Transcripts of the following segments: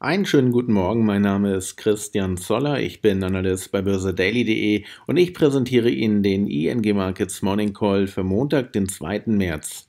Einen schönen guten Morgen, mein Name ist Christian Zoller, ich bin Analyst bei börsedaily.de und ich präsentiere Ihnen den ING Markets Morning Call für Montag, den 2. März.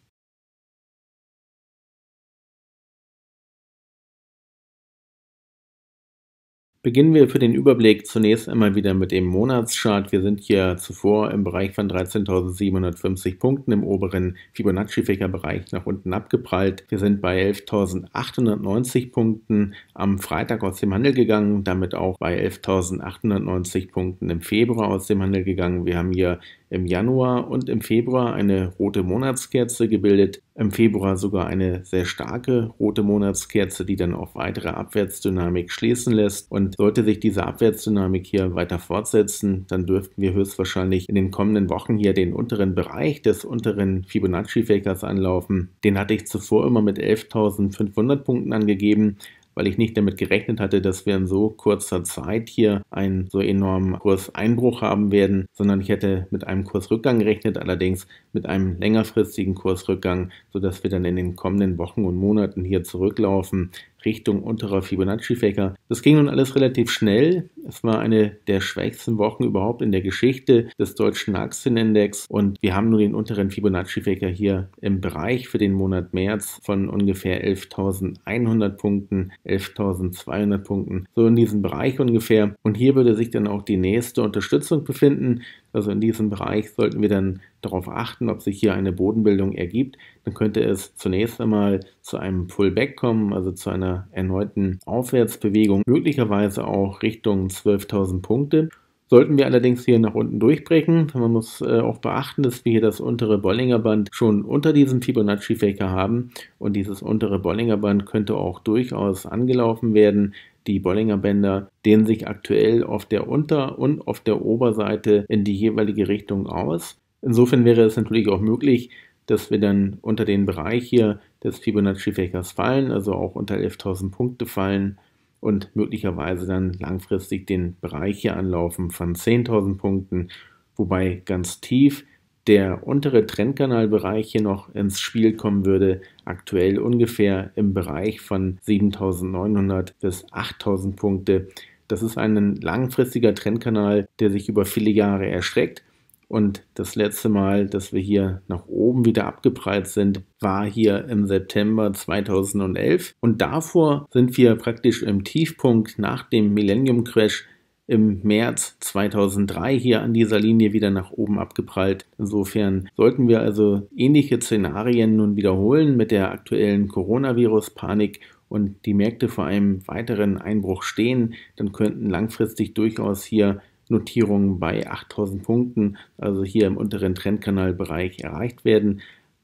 Beginnen wir für den Überblick zunächst einmal wieder mit dem Monatschart. Wir sind hier zuvor im Bereich von 13.750 Punkten im oberen fibonacci fächerbereich nach unten abgeprallt. Wir sind bei 11.890 Punkten am Freitag aus dem Handel gegangen, damit auch bei 11.890 Punkten im Februar aus dem Handel gegangen. Wir haben hier im Januar und im Februar eine rote Monatskerze gebildet, im Februar sogar eine sehr starke rote Monatskerze, die dann auf weitere Abwärtsdynamik schließen lässt. Und sollte sich diese Abwärtsdynamik hier weiter fortsetzen, dann dürften wir höchstwahrscheinlich in den kommenden Wochen hier den unteren Bereich des unteren Fibonacci-Fakers anlaufen. Den hatte ich zuvor immer mit 11.500 Punkten angegeben weil ich nicht damit gerechnet hatte, dass wir in so kurzer Zeit hier einen so enormen Kurseinbruch haben werden, sondern ich hätte mit einem Kursrückgang gerechnet, allerdings mit einem längerfristigen Kursrückgang, sodass wir dann in den kommenden Wochen und Monaten hier zurücklaufen. Richtung unterer Fibonacci-Fächer. Das ging nun alles relativ schnell. Es war eine der schwächsten Wochen überhaupt in der Geschichte des deutschen Aktienindex und wir haben nun den unteren Fibonacci-Fächer hier im Bereich für den Monat März von ungefähr 11.100 Punkten, 11.200 Punkten, so in diesem Bereich ungefähr. Und hier würde sich dann auch die nächste Unterstützung befinden. Also in diesem Bereich sollten wir dann darauf achten, ob sich hier eine Bodenbildung ergibt. Dann könnte es zunächst einmal zu einem Pullback kommen, also zu einer erneuten Aufwärtsbewegung, möglicherweise auch Richtung 12.000 Punkte. Sollten wir allerdings hier nach unten durchbrechen, man muss äh, auch beachten, dass wir hier das untere Bollinger Band schon unter diesem Fibonacci-Faker haben und dieses untere Bollinger Band könnte auch durchaus angelaufen werden. Die Bollinger Bänder dehnen sich aktuell auf der Unter- und auf der Oberseite in die jeweilige Richtung aus. Insofern wäre es natürlich auch möglich, dass wir dann unter den Bereich hier des Fibonacci-Fakers fallen, also auch unter 11.000 Punkte fallen und möglicherweise dann langfristig den Bereich hier anlaufen von 10.000 Punkten, wobei ganz tief der untere Trendkanalbereich hier noch ins Spiel kommen würde, aktuell ungefähr im Bereich von 7.900 bis 8.000 Punkte. Das ist ein langfristiger Trendkanal, der sich über viele Jahre erstreckt und das letzte Mal, dass wir hier nach oben wieder abgeprallt sind, war hier im September 2011. Und davor sind wir praktisch im Tiefpunkt nach dem Millennium Crash im März 2003 hier an dieser Linie wieder nach oben abgeprallt. Insofern sollten wir also ähnliche Szenarien nun wiederholen mit der aktuellen Coronavirus-Panik und die Märkte vor einem weiteren Einbruch stehen, dann könnten langfristig durchaus hier Notierungen bei 8000 Punkten, also hier im unteren Trendkanalbereich erreicht werden.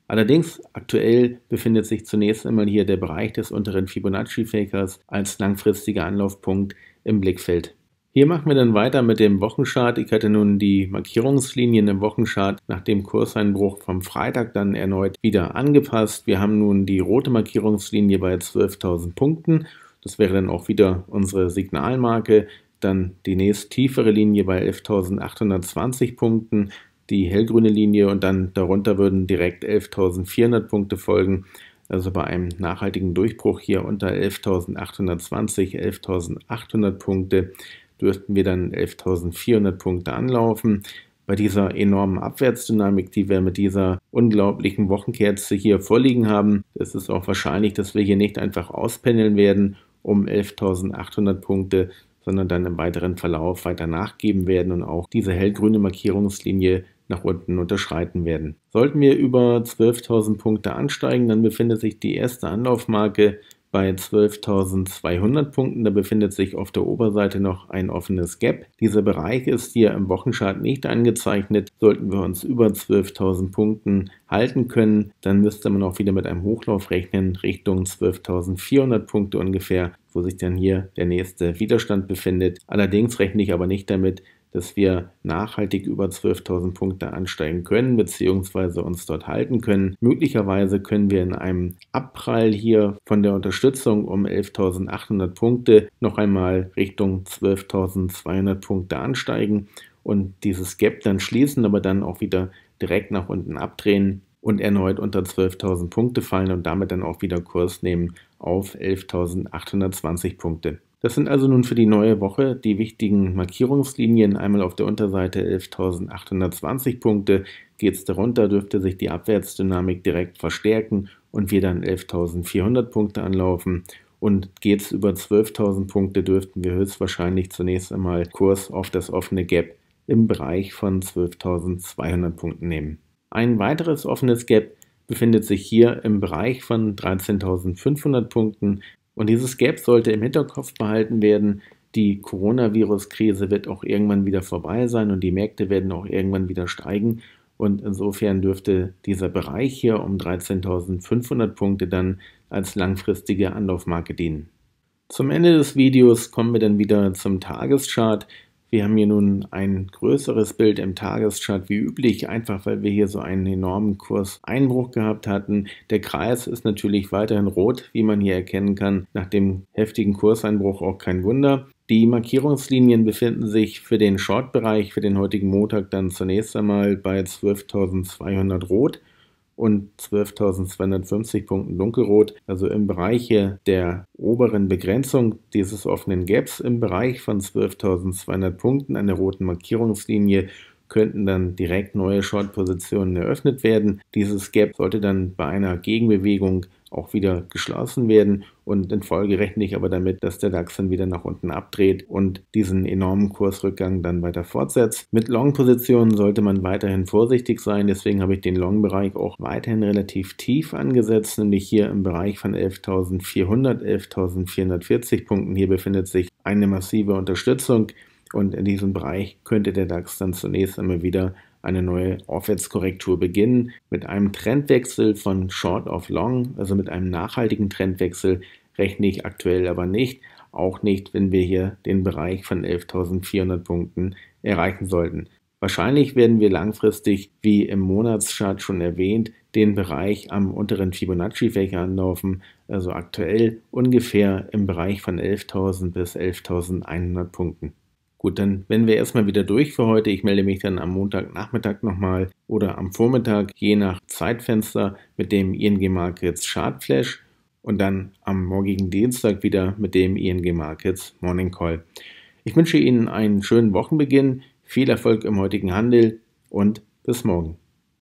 Allerdings aktuell befindet sich zunächst einmal hier der Bereich des unteren Fibonacci-Fakers als langfristiger Anlaufpunkt im Blickfeld. Hier machen wir dann weiter mit dem Wochenchart. Ich hatte nun die Markierungslinien im Wochenchart nach dem Kurseinbruch vom Freitag dann erneut wieder angepasst. Wir haben nun die rote Markierungslinie bei 12.000 Punkten. Das wäre dann auch wieder unsere Signalmarke. Dann die nächst tiefere Linie bei 11.820 Punkten, die hellgrüne Linie und dann darunter würden direkt 11.400 Punkte folgen. Also bei einem nachhaltigen Durchbruch hier unter 11.820, 11.800 Punkte dürften wir dann 11.400 Punkte anlaufen. Bei dieser enormen Abwärtsdynamik, die wir mit dieser unglaublichen Wochenkerze hier vorliegen haben, ist es auch wahrscheinlich, dass wir hier nicht einfach auspendeln werden um 11.800 Punkte, sondern dann im weiteren Verlauf weiter nachgeben werden und auch diese hellgrüne Markierungslinie nach unten unterschreiten werden. Sollten wir über 12.000 Punkte ansteigen, dann befindet sich die erste Anlaufmarke bei 12.200 Punkten. Da befindet sich auf der Oberseite noch ein offenes Gap. Dieser Bereich ist hier im Wochenchart nicht angezeichnet. Sollten wir uns über 12.000 Punkten halten können, dann müsste man auch wieder mit einem Hochlauf rechnen Richtung 12.400 Punkte ungefähr wo sich dann hier der nächste Widerstand befindet. Allerdings rechne ich aber nicht damit, dass wir nachhaltig über 12.000 Punkte ansteigen können, bzw. uns dort halten können. Möglicherweise können wir in einem Abprall hier von der Unterstützung um 11.800 Punkte noch einmal Richtung 12.200 Punkte ansteigen und dieses Gap dann schließen, aber dann auch wieder direkt nach unten abdrehen und erneut unter 12.000 Punkte fallen und damit dann auch wieder Kurs nehmen auf 11.820 Punkte. Das sind also nun für die neue Woche die wichtigen Markierungslinien. Einmal auf der Unterseite 11.820 Punkte. Geht es darunter, dürfte sich die Abwärtsdynamik direkt verstärken und wir dann 11.400 Punkte anlaufen. Und geht es über 12.000 Punkte, dürften wir höchstwahrscheinlich zunächst einmal Kurs auf das offene Gap im Bereich von 12.200 Punkten nehmen. Ein weiteres offenes Gap befindet sich hier im Bereich von 13.500 Punkten. Und dieses Gap sollte im Hinterkopf behalten werden. Die Coronavirus-Krise wird auch irgendwann wieder vorbei sein und die Märkte werden auch irgendwann wieder steigen. Und insofern dürfte dieser Bereich hier um 13.500 Punkte dann als langfristige Anlaufmarke dienen. Zum Ende des Videos kommen wir dann wieder zum Tageschart. Wir haben hier nun ein größeres Bild im Tageschart wie üblich, einfach weil wir hier so einen enormen Kurseinbruch gehabt hatten. Der Kreis ist natürlich weiterhin rot, wie man hier erkennen kann. Nach dem heftigen Kurseinbruch auch kein Wunder. Die Markierungslinien befinden sich für den Short-Bereich für den heutigen Montag dann zunächst einmal bei 12.200 rot und 12.250 Punkten dunkelrot, also im Bereich der oberen Begrenzung dieses offenen Gaps im Bereich von 12.200 Punkten an der roten Markierungslinie könnten dann direkt neue Short-Positionen eröffnet werden. Dieses Gap sollte dann bei einer Gegenbewegung auch wieder geschlossen werden und in Folge rechne ich aber damit, dass der DAX dann wieder nach unten abdreht und diesen enormen Kursrückgang dann weiter fortsetzt. Mit Long-Positionen sollte man weiterhin vorsichtig sein, deswegen habe ich den Long-Bereich auch weiterhin relativ tief angesetzt, nämlich hier im Bereich von 11.400, 11.440 Punkten. Hier befindet sich eine massive Unterstützung. Und in diesem Bereich könnte der DAX dann zunächst einmal wieder eine neue Aufwärtskorrektur beginnen mit einem Trendwechsel von Short auf Long, also mit einem nachhaltigen Trendwechsel rechne ich aktuell aber nicht, auch nicht, wenn wir hier den Bereich von 11.400 Punkten erreichen sollten. Wahrscheinlich werden wir langfristig, wie im Monatschart schon erwähnt, den Bereich am unteren Fibonacci-Fächer anlaufen, also aktuell ungefähr im Bereich von 11.000 bis 11.100 Punkten. Gut, dann werden wir erstmal wieder durch für heute. Ich melde mich dann am Montagnachmittag nochmal oder am Vormittag, je nach Zeitfenster, mit dem ING Markets Chart Flash und dann am morgigen Dienstag wieder mit dem ING Markets Morning Call. Ich wünsche Ihnen einen schönen Wochenbeginn, viel Erfolg im heutigen Handel und bis morgen.